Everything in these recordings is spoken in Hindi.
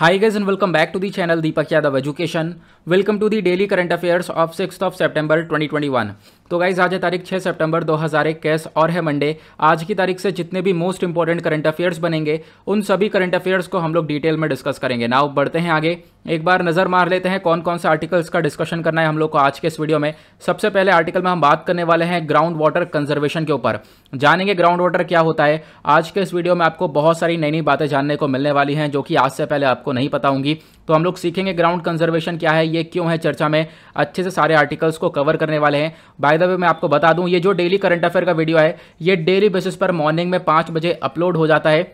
High guys and welcome back to the channel Deepak Yadav education welcome to the daily current affairs of six of September one तो गाइज आज है तारीख 6 सितंबर 2021 कैस और है मंडे आज की तारीख से जितने भी मोस्ट इंपॉर्टेंट करंट अफेयर्स बनेंगे उन सभी करंट अफेयर्स को हम लोग डिटेल में डिस्कस करेंगे नाउ बढ़ते हैं आगे एक बार नज़र मार लेते हैं कौन कौन से आर्टिकल्स का डिस्कशन करना है हम लोग को आज के इस वीडियो में सबसे पहले आर्टिकल में हम बात करने वाले हैं ग्राउंड वाटर कंजर्वेशन के ऊपर जानेंगे ग्राउंड वाटर क्या होता है आज के इस वीडियो में आपको बहुत सारी नई नई बातें जानने को मिलने वाली हैं जो कि आज से पहले आपको नहीं पता होंगी तो हम लोग सीखेंगे ग्राउंड कंजर्वेशन क्या है ये क्यों है चर्चा में अच्छे से सारे आर्टिकल्स को कवर करने वाले हैं बाय द वे मैं आपको बता दूं ये जो डेली करंट अफेयर का वीडियो है ये डेली बेसिस पर मॉर्निंग में पाँच बजे अपलोड हो जाता है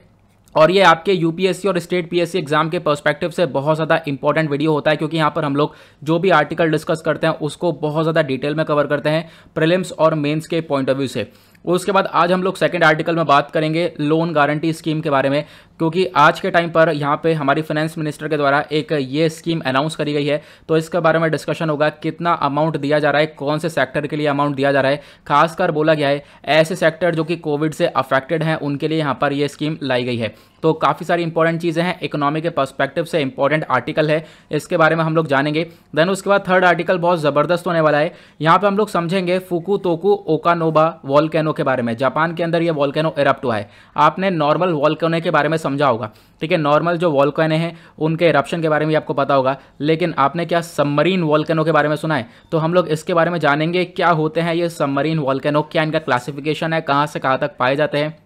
और ये आपके यूपीएससी और स्टेट पीएससी एग्जाम के पर्सपेक्टिव से बहुत ज़्यादा इंपॉर्टेंट वीडियो होता है क्योंकि यहाँ पर हम लोग जो भी आर्टिकल डिस्कस करते हैं उसको बहुत ज़्यादा डिटेल में कवर करते हैं प्रिलिम्स और मेंस के पॉइंट ऑफ व्यू से उसके बाद आज हम लोग सेकेंड आर्टिकल में बात करेंगे लोन गारंटी स्कीम के बारे में क्योंकि आज के टाइम पर यहाँ पे हमारी फाइनेंस मिनिस्टर के द्वारा एक ये स्कीम अनाउंस करी गई है तो इसके बारे में डिस्कशन होगा कितना अमाउंट दिया जा रहा है कौन से सेक्टर के लिए अमाउंट दिया जा रहा है खासकर बोला गया है ऐसे सेक्टर जो कि कोविड से अफेक्टेड हैं उनके लिए यहाँ पर यह स्कीम लाई गई है तो काफ़ी सारी इंपॉर्टेंट चीज़ें हैं इकोनॉमी के पर्सपेक्टिव से इंपॉर्टेंट आर्टिकल है इसके बारे में हम लोग जानेंगे देन उसके बाद थर्ड आर्टिकल बहुत ज़बरदस्त होने वाला है यहाँ पर हम लोग समझेंगे फुकू तोकू ओकानोबा वॉलकैनो के बारे में जापान के अंदर ये वॉलकैनो एरप्ट हुआ है आपने नॉर्मल वॉलकैनो के बारे में समझा होगा ठीक है नॉर्मल जो वॉलकैने हैं उनके एरप्शन के बारे में आपको पता होगा लेकिन आपने क्या सबमरीन वॉलकैनो के बारे में सुना है तो हम लोग इसके बारे में जानेंगे क्या होते हैं ये सबमरीन वॉलकैनो क्या इनका क्लासिफिकेशन है कहाँ से कहाँ तक पाए जाते हैं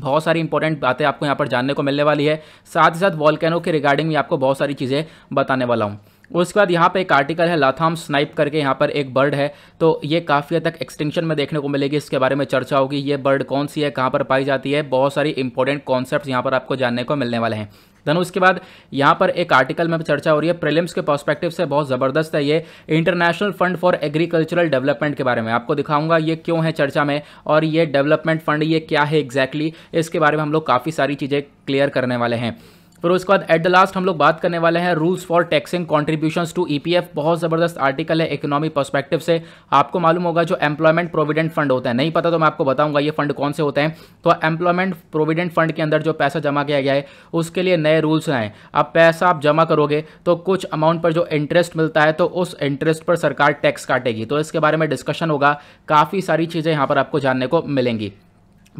बहुत सारी इंपॉर्टेंट बातें आपको यहाँ पर जानने को मिलने वाली है साथ ही साथ वॉलकैनो के रिगार्डिंग भी आपको बहुत सारी चीज़ें बताने वाला हूँ उसके बाद यहाँ पे एक आर्टिकल है लाथाम स्नाइप करके यहाँ पर एक बर्ड है तो ये काफ़ी हद तक एक्सटेंशन में देखने को मिलेगी इसके बारे में चर्चा होगी ये बर्ड कौन सी है कहाँ पर पाई जाती है बहुत सारी इंपॉर्टेंट कॉन्सेप्ट यहाँ पर आपको जानने को मिलने वाले हैं देन उसके बाद यहाँ पर एक आर्टिकल में चर्चा हो रही है प्रिलिम्स के पर्सपेक्टिव से बहुत ज़बरदस्त है ये International fund for agricultural development के बारे में आपको दिखाऊंगा ये क्यों है चर्चा में और ये डेवलपमेंट फंड ये क्या है एग्जैक्टली exactly, इसके बारे में हम लोग काफ़ी सारी चीज़ें क्लियर करने वाले हैं फिर उसके बाद एट द लास्ट हम लोग बात करने वाले हैं rules for taxing contribution to e बहुत ज़बरदस्त आर्टिकल है इकोनॉमी परस्पेक्टिव से आपको मालूम होगा जो एम्प्लॉयमेंट प्रोविडेंट फंड होता है नहीं पता तो मैं आपको बताऊंगा ये फंड कौन से होते हैं तो एम्प्लॉयमेंट प्रोविडेंट फंड के अंदर जो पैसा जमा किया गया है उसके लिए नए रूल्स आए अब पैसा आप जमा करोगे तो कुछ अमाउंट पर जो इंटरेस्ट मिलता है तो उस इंटरेस्ट पर सरकार टैक्स काटेगी तो इसके बारे में डिस्कशन होगा काफ़ी सारी चीज़ें यहाँ पर आपको जानने को मिलेंगी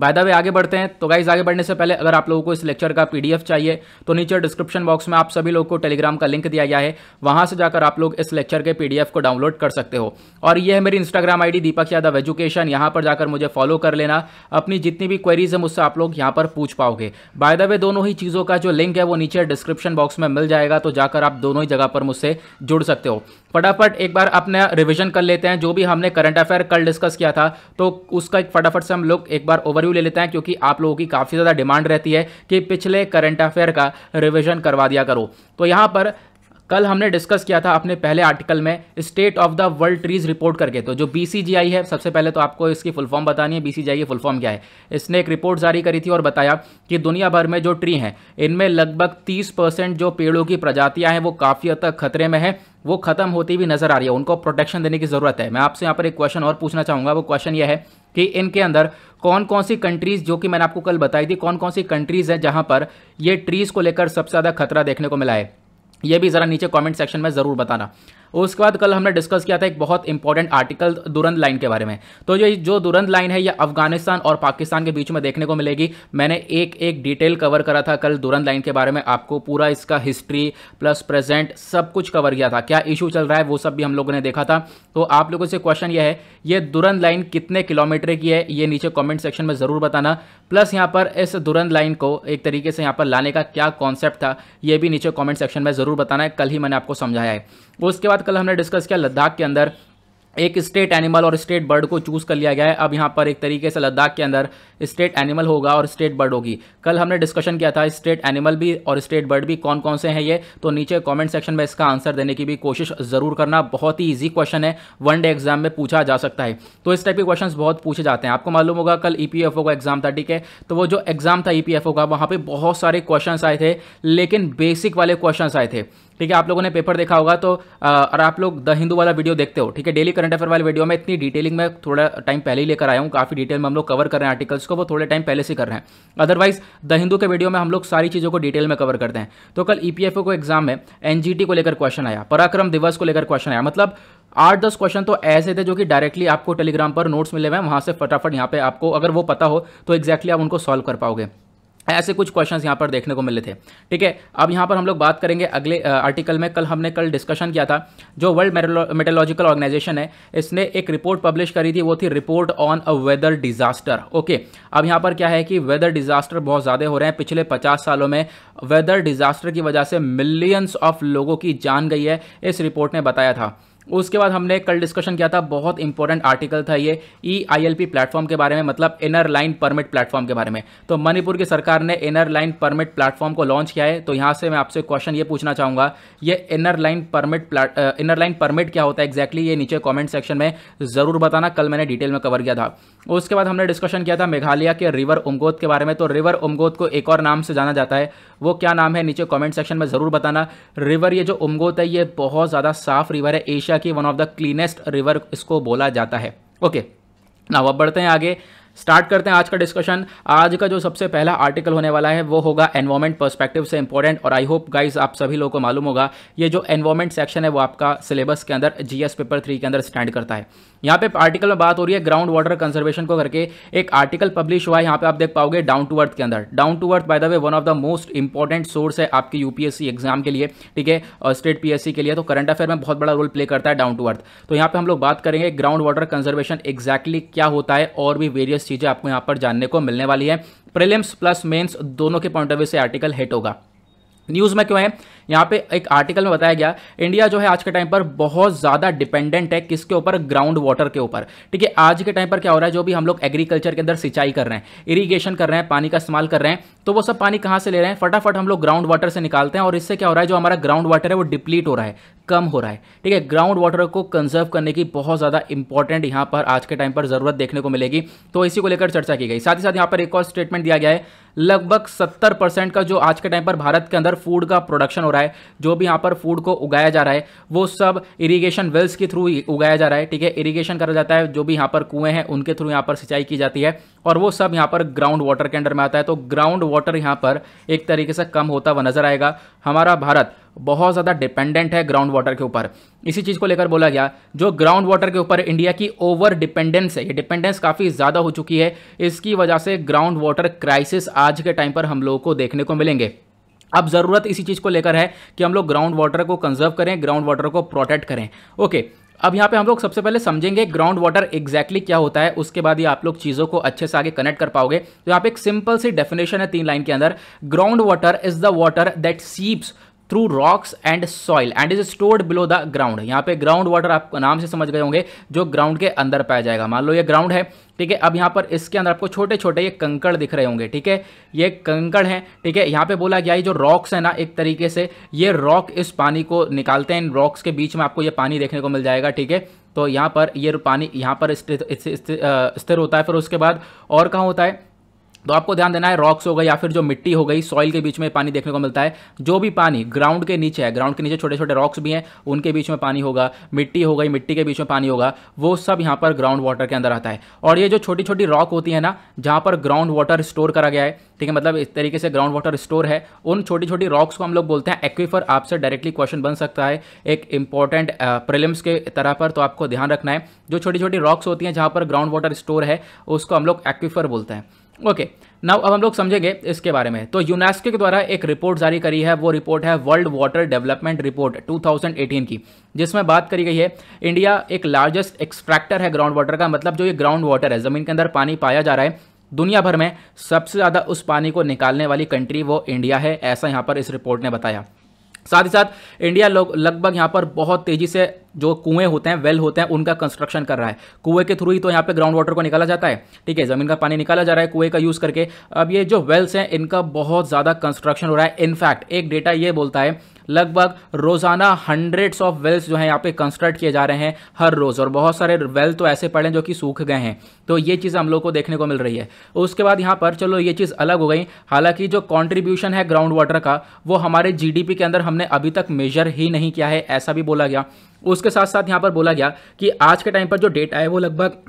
बाय वे आगे बढ़ते हैं तो गाइज आगे बढ़ने से पहले अगर आप लोगों को इस लेक्चर का पीडीएफ चाहिए तो नीचे डिस्क्रिप्शन बॉक्स में आप सभी लोगों को टेलीग्राम का लिंक दिया गया है वहां से जाकर आप लोग इस लेक्चर के पीडीएफ को डाउनलोड कर सकते हो और ये है मेरी Instagram ID Deepak Yadav education यहाँ पर जाकर मुझे फॉलो कर लेना अपनी जितनी भी क्वेरीज है मुझसे आप लोग यहाँ पर पूछ पाओगे बायदा वे दोनों ही चीज़ों का जो लिंक है वो नीचे डिस्क्रिप्शन बॉक्स में मिल जाएगा तो जाकर आप दोनों ही जगह पर मुझसे जुड़ सकते हो फटाफट एक बार अपना रिविजन कर लेते हैं जो भी हमने करंट अफेयर कल डिस्कस किया था तो उसका फटाफट से हम लोग एक बार ओवर ओवरव्यू ले लेते हैं क्योंकि आप लोगों की काफ़ी ज़्यादा डिमांड रहती है कि पिछले करंट अफेयर का रिविजन करवा दिया करो तो यहाँ पर कल हमने डिस्कस किया था अपने पहले आर्टिकल में state of the world trees report करके तो जो बी है सबसे पहले तो आपको इसकी फुल फॉर्म बतानी है बीसीजीआई की फुल फॉर्म क्या है इसने एक रिपोर्ट जारी करी थी और बताया कि दुनिया भर में जो ट्री हैं इनमें लगभग तीस जो पेड़ों की प्रजातियाँ हैं वो काफ़ी हद तक खतरे में है वो खत्म होती हुई नजर आ रही है उनको प्रोटेक्शन देने की ज़रूरत है मैं आपसे यहाँ पर एक क्वेश्चन और पूछना चाहूँगा वो क्वेश्चन ये है कि इनके अंदर कौन कौन सी कंट्रीज़ जो कि मैंने आपको कल बताई थी कौन कौन सी कंट्रीज़ हैं जहाँ पर ये ट्रीज़ को लेकर सबसे ज़्यादा खतरा देखने को मिला है ये भी ज़रा नीचे कमेंट सेक्शन में ज़रूर बताना उसके बाद कल हमने डिस्कस किया था एक बहुत इंपॉर्टेंट आर्टिकल दुरंत लाइन के बारे में तो ये जो दुरंत लाइन है ये अफगानिस्तान और पाकिस्तान के बीच में देखने को मिलेगी मैंने एक एक डिटेल कवर करा था कल दुरंत लाइन के बारे में आपको पूरा इसका हिस्ट्री प्लस प्रेजेंट सब कुछ कवर किया था क्या इशू चल रहा है वो सब भी हम लोगों ने देखा था तो आप लोगों से क्वेश्चन यह है ये दुरंत लाइन कितने किलोमीटर की है ये नीचे कॉमेंट सेक्शन में ज़रूर बताना प्लस यहाँ पर इस दुरंत लाइन को एक तरीके से यहाँ पर लाने का क्या कॉन्सेप्ट था ये भी नीचे कमेंट सेक्शन में ज़रूर बताना है कल ही मैंने आपको समझाया है उसके बाद कल हमने डिस्कस किया लद्दाख के अंदर एक स्टेट एनिमल और स्टेट बर्ड को चूज़ कर लिया गया है अब यहाँ पर एक तरीके से लद्दाख के अंदर स्टेट एनिमल होगा और स्टेट बर्ड होगी कल हमने डिस्कशन किया था स्टेट एनिमल भी और स्टेट बर्ड भी कौन कौन से हैं ये तो नीचे कॉमेंट सेक्शन में इसका आंसर देने की भी कोशिश ज़रूर करना बहुत ही इजी क्वेश्चन है वन डे एग्जाम में पूछा जा सकता है तो इस टाइप के क्वेश्चन बहुत पूछे जाते हैं आपको मालूम होगा कल ई e का एग्जाम था ठीक है तो वो जो एग्जाम था ई e का वहाँ पर बहुत सारे क्वेश्चन आए थे लेकिन बेसिक वाले क्वेश्चन आए थे ठीक है आप लोगों ने पेपर देखा होगा तो और आप लोग द हिंदू वाला वीडियो देखते हो ठीक है डेली करंट अफेयर वाले वीडियो में इतनी डिटेलिंग में थोड़ा टाइम पहले ही लेकर आया हूँ काफ़ी डिटेल में हम लोग कवर कर रहे हैं आर्टिकल्स को उसको वो थोड़े टाइम पहले से कर रहे हैं अदरवाइज द हिंदू के वीडियो में हम लोग सारी चीज़ों को डिटेल में कवर करते हैं तो कल ई e को एग्जाम में एन को लेकर क्वेश्चन आया पराक्रम दिवस को लेकर क्वेश्चन आया मतलब आठ दस क्वेश्चन तो ऐसे थे जो कि डायरेक्टली आपको टेलीग्राम पर नोट्स मिले हुए हैं वहाँ से फटाफट यहाँ पे आपको अगर वो पता हो तो एक्जैक्टली आप उनको सॉल्व कर पाओगे ऐसे कुछ क्वेश्चंस यहाँ पर देखने को मिले थे ठीक है अब यहाँ पर हम लोग बात करेंगे अगले आर्टिकल में कल हमने कल डिस्कशन किया था जो वर्ल्ड मेटोलॉजिकल ऑर्गेनाइजेशन है इसने एक रिपोर्ट पब्लिश करी थी वो थी report on a weather disaster okay अब यहाँ पर क्या है कि वेदर डिजास्टर बहुत ज़्यादा हो रहे हैं पिछले पचास सालों में वेदर डिजास्टर की वजह से मिलियंस ऑफ लोगों की जान गई है इस रिपोर्ट ने बताया था उसके बाद हमने कल डिस्कशन किया था बहुत इंपॉर्टेंट आर्टिकल था ये E I L P platform के बारे में मतलब इनर लाइन परमिट प्लेटफॉर्म के बारे में तो मणिपुर की सरकार ने इनर लाइन परमिट प्लेटफॉर्म को लॉन्च किया है तो यहाँ से मैं आपसे क्वेश्चन ये पूछना चाहूँगा ये inner line permit inner line permit क्या होता है एक्जैक्टली exactly ये नीचे कॉमेंट सेक्शन में ज़रूर बताना कल मैंने डिटेल में कवर किया था उसके बाद हमने डिस्कशन किया था मेघालय के रिवर उमगोद के बारे में तो रिवर उमगोद को एक और नाम से जाना जाता है वो क्या नाम है नीचे कॉमेंट सेक्शन में ज़रूर बताना रिवर ये जो उमगोद है ये बहुत ज़्यादा साफ रिवर है एशिया एशिया की one of the cleanest river इसको बोला जाता है ओके ना अब बढ़ते हैं आगे स्टार्ट करते हैं आज का डिस्कशन आज का जो सबसे पहला आर्टिकल होने वाला है वो होगा एनवायरमेंट पर्सपेक्टिव से इंपॉर्टेंट और आई होप गाइज आप सभी लोगों को मालूम होगा ये जो एनवायरमेंट सेक्शन है वो आपका सिलेबस के अंदर जीएस पेपर थ्री के अंदर स्टैंड करता है यहाँ पे आर्टिकल में बात हो रही है ग्राउंड वाटर कंजर्वेशन को करके एक आर्टिकल पब्लिश हुआ है यहाँ पे आप देख पाओगे डाउन टू अर्थ के अंदर down to earth by the way one of the most important source है आपकी यूपीएससी एग्जाम के लिए ठीक है स्टेट पीएससी के लिए तो करंट अफेयर में बहुत बड़ा रोल प्ले करता है डाउन टू अर्थ तो यहाँ पे हम लोग बात करेंगे ग्राउंड वाटर कंजर्वेशन एग्जैक्टली क्या होता है और भी वेरियस चीज़ें आपको यहाँ पर जानने को मिलने वाली है प्रिलिम्स प्लस मेन्स दोनों के पॉइंट ऑफ व्यू से आर्टिकल हिट होगा न्यूज़ में क्यों है यहाँ पे एक आर्टिकल में बताया गया इंडिया जो है आज के टाइम पर बहुत ज़्यादा डिपेंडेंट है किसके ऊपर ग्राउंड वाटर के ऊपर ठीक है आज के टाइम पर क्या हो रहा है जो भी हम लोग एग्रीकल्चर के अंदर सिंचाई कर रहे हैं इरीगेशन कर रहे हैं पानी का इस्तेमाल कर रहे हैं तो वो सब पानी कहाँ से ले रहे हैं फटाफट हम लोग ग्राउंड वाटर से निकालते हैं और इससे क्या हो रहा है जो हमारा ग्राउंड वाटर है वो डिप्लीट हो रहा है कम हो रहा है ठीक है ग्राउंड वाटर को कंजर्व करने की बहुत ज़्यादा इंपॉर्टेंट यहाँ पर आज के टाइम पर ज़रूरत देखने को मिलेगी तो इसी को लेकर चर्चा की गई साथ ही साथ यहाँ पर एक और स्टेटमेंट दिया गया है लगभग 70 परसेंट का जो आज के टाइम पर भारत के अंदर फूड का प्रोडक्शन हो रहा है जो भी यहाँ पर फूड को उगाया जा रहा है वो सब इरीगेशन वेल्स के थ्रू उगाया जा रहा है ठीक है इरीगेशन करा जाता है जो भी यहाँ पर कुएँ हैं उनके थ्रू यहाँ पर सिंचाई की जाती है और वो सब यहाँ पर ग्राउंड वाटर के अंडर में आता है तो ग्राउंड वाटर यहाँ पर एक तरीके से कम होता हुआ नजर आएगा हमारा भारत बहुत ज़्यादा डिपेंडेंट है ग्राउंड वाटर के ऊपर इसी चीज़ को लेकर बोला गया जो ग्राउंड वाटर के ऊपर इंडिया की ओवर डिपेंडेंस है ये डिपेंडेंस काफ़ी ज़्यादा हो चुकी है इसकी वजह से ग्राउंड वाटर क्राइसिस आज के टाइम पर हम लोगों को देखने को मिलेंगे अब ज़रूरत इसी चीज़ को लेकर है कि हम लोग ग्राउंड वाटर को कंजर्व करें ग्राउंड वाटर को प्रोटेक्ट करें ओके अब यहाँ पे हम लोग सबसे पहले समझेंगे ग्राउंड वाटर एग्जैक्टली क्या होता है उसके बाद ही आप लोग चीज़ों को अच्छे से आगे कनेक्ट कर पाओगे तो यहाँ पे एक सिंपल सी डेफिनेशन है तीन लाइन के अंदर ground water is the water that seeps through rocks and soil and is stored below the ground यहाँ पे ग्राउंड वाटर आप नाम से समझ गए होंगे जो ग्राउंड के अंदर पाया जाएगा मान लो ये ग्राउंड है ठीक है अब यहाँ पर इसके अंदर आपको छोटे छोटे ये कंकड़ दिख रहे होंगे ठीक है ये कंकड़ हैं ठीक है यहाँ पे बोला गया ये जो रॉक्स है ना एक तरीके से ये रॉक इस पानी को निकालते हैं इन रॉक्स के बीच में आपको ये पानी देखने को मिल जाएगा ठीक है तो यहाँ पर ये पानी यहाँ पर स्थिर होता है फिर उसके बाद और कहाँ होता है तो आपको ध्यान देना है रॉक्स हो गए या फिर जो मिट्टी हो गई सॉइल के बीच में पानी देखने को मिलता है जो भी पानी ग्राउंड के नीचे है ग्राउंड के नीचे छोटे छोटे रॉक्स भी हैं उनके बीच में पानी होगा मिट्टी हो गई मिट्टी के बीच में पानी होगा वो सब यहाँ पर ग्राउंड वाटर के अंदर आता है और ये जो छोटी छोटी रॉक होती है ना जहाँ पर ग्राउंड वाटर स्टोर करा गया है ठीक है मतलब इस तरीके से ग्राउंड वाटर स्टोर है उन छोटी छोटी रॉक्स को हम लोग बोलते हैं एक्वीफर आपसे डायरेक्टली क्वेश्चन बन सकता है एक इंपॉर्टेंट प्रिलिम्स के तरह पर तो आपको ध्यान रखना है जो छोटी छोटी रॉक्स होती हैं जहाँ पर ग्राउंड वाटर स्टोर है उसको हम लोग एक्वीफर बोलते हैं ओके नाउ अब हम लोग समझेंगे इसके बारे में तो यूनेस्को के द्वारा एक रिपोर्ट जारी करी है वो रिपोर्ट है वर्ल्ड वाटर डेवलपमेंट रिपोर्ट 2018 की जिसमें बात करी गई है इंडिया एक लार्जेस्ट एक्सट्रैक्टर है ग्राउंड वाटर का मतलब जो ये ग्राउंड वाटर है ज़मीन के अंदर पानी पाया जा रहा है दुनिया भर में सबसे ज़्यादा उस पानी को निकालने वाली कंट्री वो इंडिया है ऐसा यहाँ पर इस रिपोर्ट ने बताया साथ ही साथ इंडिया लगभग यहाँ पर बहुत तेजी से जो कुएं होते हैं वेल होते हैं उनका कंस्ट्रक्शन कर रहा है कुएं के थ्रू ही तो यहाँ पे ग्राउंड वाटर को निकाला जाता है ठीक है जमीन का पानी निकाला जा रहा है कुएं का यूज़ करके अब ये जो वेल्स हैं इनका बहुत ज़्यादा कंस्ट्रक्शन हो रहा है इनफैक्ट एक डेटा ये बोलता है लगभग रोज़ाना हंड्रेड्स ऑफ वेल्स जो हैं यहाँ पे कंस्ट्रक्ट किए जा रहे हैं हर रोज़ और बहुत सारे वेल तो ऐसे पड़े हैं जो कि सूख गए हैं तो ये चीज़ हम लोग को देखने को मिल रही है उसके बाद यहाँ पर चलो ये चीज़ अलग हो गई हालांकि जो कॉन्ट्रीब्यूशन है ग्राउंड वाटर का वो हमारे जी के अंदर हमने अभी तक मेजर ही नहीं किया है ऐसा भी बोला गया उसके साथ साथ यहाँ पर बोला गया कि आज के टाइम पर जो डेटा है वो लगभग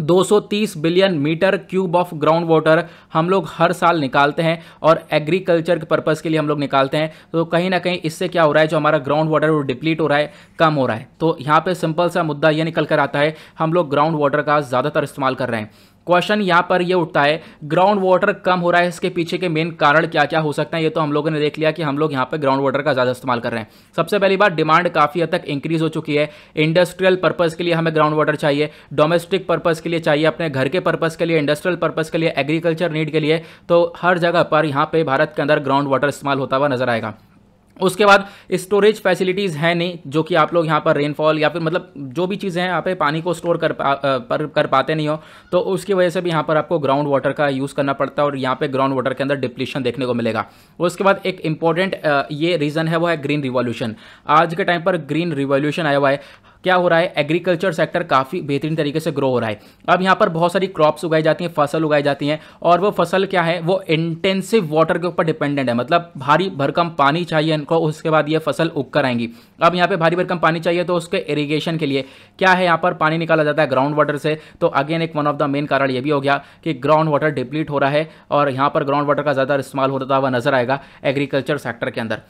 230 billion metre cube of ground water हम लोग हर साल निकालते हैं और एग्रीकल्चर के पर्पज़ के लिए हम लोग निकालते हैं तो कहीं ना कहीं इससे क्या हो रहा है जो हमारा ग्राउंड वाटर वो डिप्लीट हो रहा है कम हो रहा है तो यहाँ पे सिंपल सा मुद्दा ये निकल कर आता है हम लोग ग्राउंड वाटर का ज़्यादातर इस्तेमाल कर रहे हैं क्वेश्चन यहाँ पर ये उठता है ग्राउंड वाटर कम हो रहा है इसके पीछे के मेन कारण क्या क्या हो सकते हैं ये तो हम लोगों ने देख लिया कि हम लोग यहाँ पर ग्राउंड वाटर का ज़्यादा इस्तेमाल कर रहे हैं सबसे पहली बात डिमांड काफ़ी हद तक इंक्रीज हो चुकी है इंडस्ट्रियल पर्पज़ के लिए हमें ग्राउंड वाटर चाहिए डोमेस्टिक पर्पज़ के लिए चाहिए अपने घर के पर्पज़ के लिए इंडस्ट्रियल पर्पज़ के लिए एग्रीकल्चर नीड के लिए तो हर जगह पर यहाँ पर भारत के अंदर ग्राउंड वाटर इस्तेमाल होता हुआ नजर आएगा उसके बाद स्टोरेज फैसिलिटीज़ हैं नहीं जो कि आप लोग यहाँ पर रेनफॉल या फिर मतलब जो भी चीज़ें हैं यहाँ पे पानी को स्टोर कर पा पर कर पाते नहीं हो तो उसकी वजह से भी यहाँ पर आपको ग्राउंड वाटर का यूज़ करना पड़ता है और यहाँ पे ग्राउंड वाटर के अंदर डिप्लीशन देखने को मिलेगा उसके बाद एक इंपॉर्टेंट ये रीज़न है वो है ग्रीन रिवोल्यूशन आज के टाइम पर ग्रीन रिवोल्यूशन आया हुआ है क्या हो रहा है एग्रीकल्चर सेक्टर काफ़ी बेहतरीन तरीके से ग्रो हो रहा है अब यहाँ पर बहुत सारी क्रॉप्स उगाई जाती हैं फसल उगाई जाती हैं और वो फसल क्या है वो इंटेंसिव वाटर के ऊपर डिपेंडेंट है मतलब भारी भरकम पानी चाहिए इनको उसके बाद ये फसल उग कर आएंगी अब यहाँ पर भारी भरकम पानी चाहिए तो उसके इरीगेशन के लिए क्या है यहाँ पर पानी निकाला जाता है ग्राउंड वाटर से तो अगेन एक वन ऑफ द मेन कारण ये भी हो गया कि ग्राउंड वाटर डिप्लीट हो रहा है और यहाँ पर ग्राउंड वाटर का ज़्यादा इस्तेमाल होता हुआ नजर आएगा एग्रीकल्चर सेक्टर के अंदर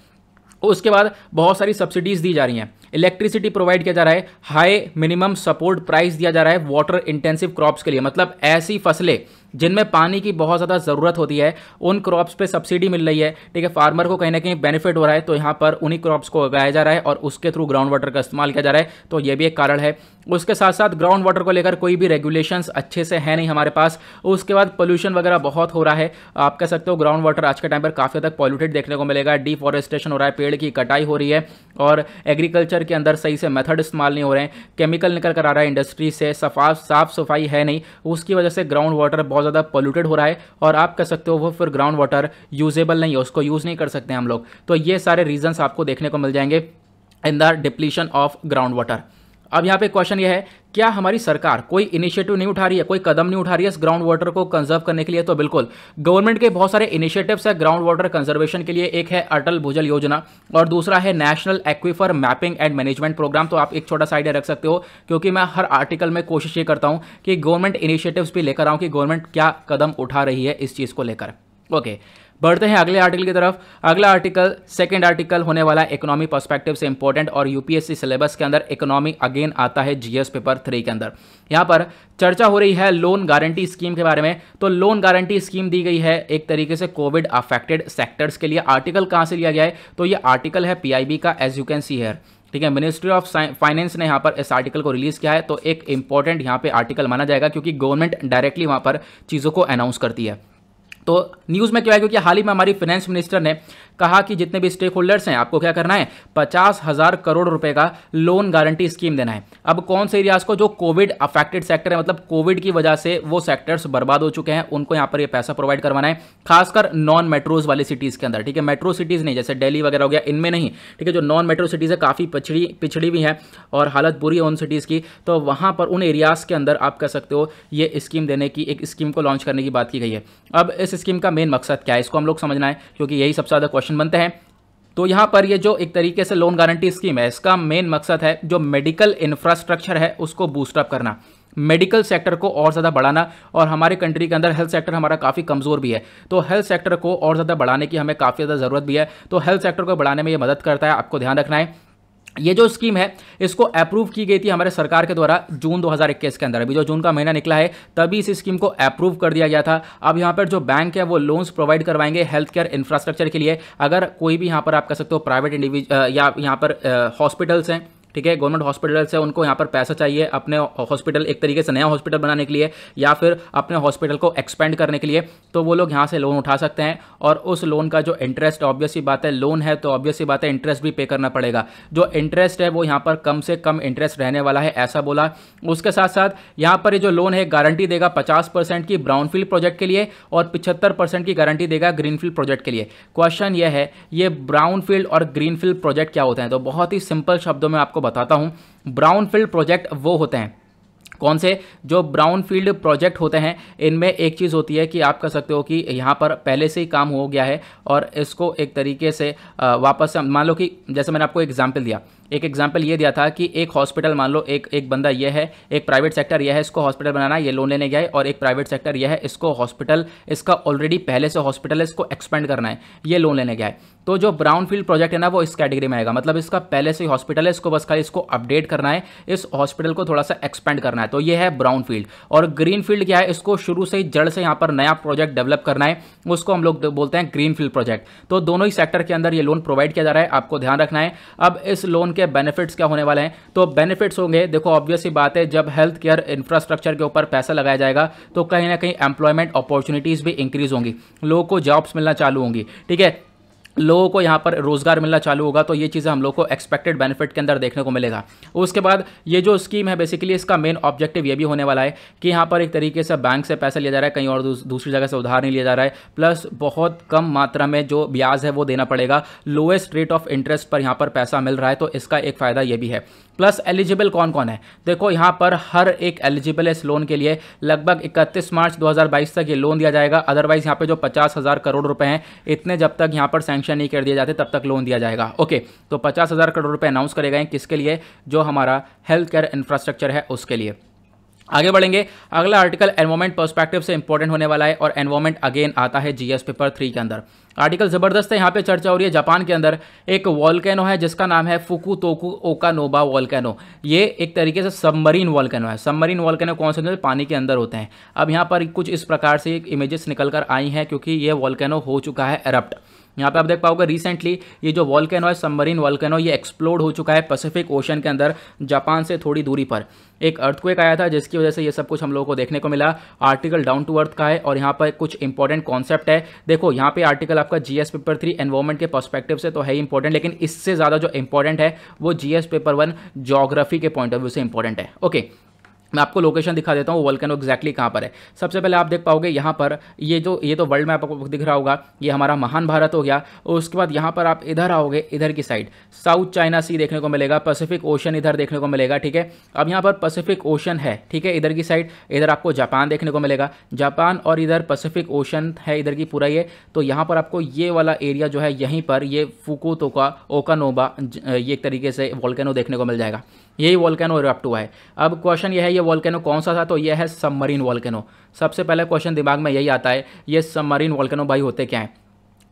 उसके बाद बहुत सारी सब्सिडीज़ दी जा रही हैं इलेक्ट्रिसिटी प्रोवाइड किया जा रहा है हाई मिनिमम सपोर्ट प्राइस दिया जा रहा है वाटर इंटेंसिव क्रॉप्स के लिए मतलब ऐसी फसलें जिनमें पानी की बहुत ज़्यादा ज़रूरत होती है उन क्रॉप्स पे सब्सिडी मिल रही है ठीक है फार्मर को कहीं ना कहीं बेनिफिट हो रहा है तो यहाँ पर उन्हीं क्रॉप्स को उगाया जा रहा है और उसके थ्रू ग्राउंड वाटर का इस्तेमाल किया जा रहा है तो ये भी एक कारण है उसके साथ साथ ग्राउंड वाटर को लेकर कोई भी रेगुलेशंस अच्छे से है नहीं हमारे पास उसके बाद पोल्यूशन वगैरह बहुत हो रहा है आप कह सकते हो ग्राउंड वाटर आज के टाइम पर काफ़ी तक पॉल्यूटेड देखने को मिलेगा डिफॉरेस्टेशन हो रहा है पेड़ की कटाई हो रही है और एग्रीकल्चर सेक्टर के अंदर सही से मेथड इस्तेमाल नहीं हो रहे हैं केमिकल निकल कर आ रहा है इंडस्ट्री से सफा साफ सफाई है नहीं उसकी वजह से ग्राउंड वाटर बहुत ज़्यादा पोल्यूटेड हो रहा है और आप कह सकते हो वो फिर ग्राउंड वाटर यूजेबल नहीं है उसको यूज़ नहीं कर सकते हम लोग तो ये सारे रीजन्स आपको देखने को मिल जाएंगे in the depletion of ground water अब यहाँ पे क्वेश्चन ये है क्या हमारी सरकार कोई इनिशिएटिव नहीं उठा रही है कोई कदम नहीं उठा रही है इस ग्राउंड वाटर को कंजर्व करने के लिए तो बिल्कुल गवर्नमेंट के बहुत सारे इनिशिएटिव्स है ग्राउंड वाटर कंजर्वेशन के लिए एक है अटल भूजल योजना और दूसरा है national aquifer mapping and management programme तो आप एक छोटा सा आइडिया रख सकते हो क्योंकि मैं हर आर्टिकल में कोशिश ये करता हूँ कि गवर्नमेंट इनिशिएटिव्स भी लेकर आऊँ कि गवर्नमेंट क्या कदम उठा रही है इस चीज़ को लेकर ओके okay. बढ़ते हैं अगले आर्टिकल की तरफ अगला आर्टिकल सेकेंड आर्टिकल होने वाला इकोनॉमी पर्सपेक्टिव से इंपॉर्टेंट और यूपीएससी सिलेबस के अंदर इकोनॉमी अगेन आता है जीएस पेपर थ्री के अंदर यहाँ पर चर्चा हो रही है लोन गारंटी स्कीम के बारे में तो लोन गारंटी स्कीम दी गई है एक तरीके से कोविड अफेक्टेड सेक्टर्स के लिए आर्टिकल कहाँ से लिया गया है तो ये आर्टिकल है पीआईबी का as you can see here ठीक है मिनिस्ट्री ऑफ फाइनेंस ने यहाँ पर इस आर्टिकल को रिलीज किया है तो एक इंपॉर्टेंट यहाँ पे आर्टिकल माना जाएगा क्योंकि गवर्नमेंट डायरेक्टली वहाँ पर चीज़ों को अनाउंस करती है तो न्यूज़ में क्या है क्योंकि हाल ही में हमारी फाइनेंस मिनिस्टर ने कहा कि जितने भी स्टेक होल्डर्स हैं आपको क्या करना है पचास हज़ार करोड़ रुपए का लोन गारंटी स्कीम देना है अब कौन से एरियाज़ को जो कोविड अफेक्टेड सेक्टर है मतलब कोविड की वजह से वो सेक्टर्स बर्बाद हो चुके हैं उनको यहां पर ये पैसा प्रोवाइड करवाना है खासकर नॉन मेट्रोज वाली सिटीज़ के अंदर ठीक है मेट्रो सिटीज़ नहीं जैसे डेली वगैरह हो गया इनमें नहीं ठीक है जो नॉन मेट्रो सिटीज़ है काफ़ी पिछड़ी पिछड़ी भी है और हालत बुरी है उन सिटीज़ की तो वहां पर उन एरियाज़ के अंदर आप कह सकते हो ये स्कीम देने की एक स्कीम को लॉन्च करने की बात की गई है अब इस स्कीम का मेन मकसद क्या है इसको हम लोग समझना है क्योंकि यही सबसे ज़्यादा क्वेश्चन क्वेश्चन बनते हैं तो यहाँ पर ये जो एक तरीके से लोन गारंटी स्कीम है इसका मेन मकसद है जो मेडिकल इंफ्रास्ट्रक्चर है उसको बूस्टअप करना मेडिकल सेक्टर को और ज़्यादा बढ़ाना और हमारे कंट्री के अंदर हेल्थ सेक्टर हमारा काफ़ी कमज़ोर भी है तो हेल्थ सेक्टर को और ज़्यादा बढ़ाने की हमें काफ़ी ज़्यादा ज़रूरत भी है तो हेल्थ सेक्टर को बढ़ाने में ये मदद करता है आपको ध्यान रखना है ये जो स्कीम है इसको अप्रूव की गई थी हमारे सरकार के द्वारा जून 2021 के अंदर अभी जो जून का महीना निकला है तभी इस स्कीम को अप्रूव कर दिया गया था अब यहाँ पर जो बैंक है वो लोन्स प्रोवाइड करवाएंगे हेल्थ केयर इंफ्रास्ट्रक्चर के लिए अगर कोई भी यहाँ पर आप कह सकते हो प्राइवेट इंडिविज या यहाँ पर हॉस्पिटल्स हैं ठीक है गवर्नमेंट हॉस्पिटल है उनको यहाँ पर पैसा चाहिए अपने हॉस्पिटल एक तरीके से नया हॉस्पिटल बनाने के लिए या फिर अपने हॉस्पिटल को एक्सपेंड करने के लिए तो वो लोग यहाँ से लोन उठा सकते हैं और उस लोन का जो इंटरेस्ट ऑब्वियसली बात है लोन है तो ऑब्वियसली बात है इंटरेस्ट भी पे करना पड़ेगा जो इंटरेस्ट है वो यहाँ पर कम से कम इंटरेस्ट रहने वाला है ऐसा बोला उसके साथ साथ यहाँ पर जो लोन है गारंटी देगा पचास परसेंट की ब्राउनफील्ड प्रोजेक्ट के लिए और पिछहत्तर परसेंट की गारंटी देगा ग्रीनफील्ड प्रोजेक्ट के लिए क्वेश्चन यह है ये ब्राउनफील्ड और ग्रीनफील्ड प्रोजेक्ट क्या होते हैं तो बहुत ही सिंपल शब्दों में आपको बताता हूँ ब्राउन फील्ड प्रोजेक्ट वो होते हैं कौन से जो ब्राउन फील्ड प्रोजेक्ट होते हैं इनमें एक चीज़ होती है कि आप कह सकते हो कि यहाँ पर पहले से ही काम हो गया है और इसको एक तरीके से वापस मान लो कि जैसे मैंने आपको एग्जाम्पल दिया एक एग्जाम्पल ये दिया था कि एक हॉस्पिटल मान लो एक एक बंदा ये है एक प्राइवेट सेक्टर यह है इसको हॉस्पिटल बनाना ये लोन लेने गया है और एक प्राइवेट सेक्टर यह है इसको हॉस्पिटल इसका ऑलरेडी पहले से हॉस्पिटल है इसको एक्सपेंड करना है ये लोन लेने गया है तो जो ब्राउन फील्ड प्रोजेक्ट है ना वो इस कैटेगरी में आएगा मतलब इसका पहले से ही हॉस्पिटल है इसको बस खाली इसको अपडेट करना है इस हॉस्पिटल को थोड़ा सा एक्सपेंड करना है तो ये है ब्राउन फील्ड और ग्रीन फील्ड क्या है इसको शुरू से ही जड़ से यहाँ पर नया प्रोजेक्ट डेवलप करना है उसको हम लोग बोलते हैं ग्रीन फील्ड प्रोजेक्ट तो दोनों ही सेक्टर के अंदर ये लोन प्रोवाइड किया जा रहा है आपको ध्यान रखना है अब इस लोन के बेनिफिट्स क्या होने वाले हैं तो बेनिफिट्स होंगे देखो ऑब्वियसली बात है जब हेल्थ केयर इंफ्रास्ट्रक्चर के ऊपर पैसा लगाया जाएगा तो कहीं ना कहीं एम्प्लॉयमेंट अपॉर्चुनिटीज़ भी इंक्रीज होंगी लोगों को जॉब्स मिलना चालू होंगी ठीक है लोगों को यहाँ पर रोज़गार मिलना चालू होगा तो ये चीज़ें हम लोग को एक्सपेक्टेड बेनिफिट के अंदर देखने को मिलेगा उसके बाद ये जो स्कीम है बेसिकली इसका मेन ऑब्जेक्टिव ये भी होने वाला है कि यहाँ पर एक तरीके से बैंक से पैसा लिया जा रहा है कहीं और दूसरी जगह से उधार नहीं लिया जा रहा है प्लस बहुत कम मात्रा में जो ब्याज है वो देना पड़ेगा लोएस्ट रेट ऑफ इंटरेस्ट पर यहाँ पर पैसा मिल रहा है तो इसका एक फ़ायदा ये भी है प्लस एलिजिबल कौन कौन है देखो यहाँ पर हर एक एलिजिबल है इस लोन के लिए लगभग 31 मार्च 2022 तक ये लोन दिया जाएगा अदरवाइज यहाँ पे जो पचास हज़ार करोड़ रुपए हैं इतने जब तक यहाँ पर सैंक्शन नहीं कर दिए जाते तब तक लोन दिया जाएगा ओके तो पचास हज़ार करोड़ रुपये अनाउंस करे गए किसके लिए जो हमारा हेल्थ केयर इंफ्रास्ट्रक्चर है उसके लिए आगे बढ़ेंगे अगला आर्टिकल एनवायरमेंट पर्सपेक्टिव से इंपॉर्टेंट होने वाला है और एनवायरमेंट अगेन आता है जीएस पेपर थ्री के अंदर आर्टिकल ज़बरदस्त है यहाँ पे चर्चा हो रही है जापान के अंदर एक वॉलकैनो है जिसका नाम है फुकू तोकू ओकानोबा वॉलकैनो ये एक तरीके से सबमरीन वॉलकैनो है सबमरीन वॉलकैनो कौन से होते हैं पानी के अंदर होते हैं अब यहाँ पर कुछ इस प्रकार से इमेजेस निकल कर आई हैं क्योंकि ये वॉलकैनो हो चुका है एरप्ट यहाँ पे आप देख पाओगे रिसेंटली ये जो वॉल्केनो है सबमरीन वॉल्केनो ये एक्सप्लोड हो चुका है पैसिफिक ओशन के अंदर जापान से थोड़ी दूरी पर एक अर्थक्वेक आया था जिसकी वजह से ये सब कुछ हम लोगों को देखने को मिला आर्टिकल डाउन टू अर्थ का है और यहाँ पर कुछ इंपॉर्टेंट कॉन्सेप्ट है देखो यहाँ पे आर्टिकल आपका जीएस पेपर थ्री एनवायरमेंट के पर्सपेक्टिव से तो है ही इंपॉर्टेंट लेकिन इससे ज़्यादा जो इंपॉर्टेंट है वो जीएस पेपर वन जोग्राफी के पॉइंट ऑफ व्यू से इंपॉर्टेंट है ओके मैं आपको लोकेशन दिखा देता हूँ वो वल्कनो एक्जैक्टली कहाँ पर है सबसे पहले आप देख पाओगे यहाँ पर ये जो ये तो वर्ल्ड मैप आपको दिख रहा होगा ये हमारा महान भारत हो गया और उसके बाद यहाँ पर आप इधर आओगे इधर की साइड साउथ चाइना सी देखने को मिलेगा पैसिफिक ओशन इधर देखने को मिलेगा ठीक है अब यहाँ पर पैसिफिक ओशन है ठीक है इधर की साइड इधर आपको जापान देखने को मिलेगा जापान और इधर पैसिफिक ओशन है इधर की पूरा ये तो यहाँ पर आपको ये वाला एरिया जो है यहीं पर ये फुकोतोका ओकानोबा ये एक तरीके से वॉल्केनो देखने को मिल जाएगा यही वॉलकैनो इरप्ट हुआ है अब क्वेश्चन यह है ये वॉल्कैनो कौन सा था तो यह है सबमरीन वॉलकैनो सबसे पहले क्वेश्चन दिमाग में यही आता है ये सबमरीन वॉल्केनो भाई होते क्या हैं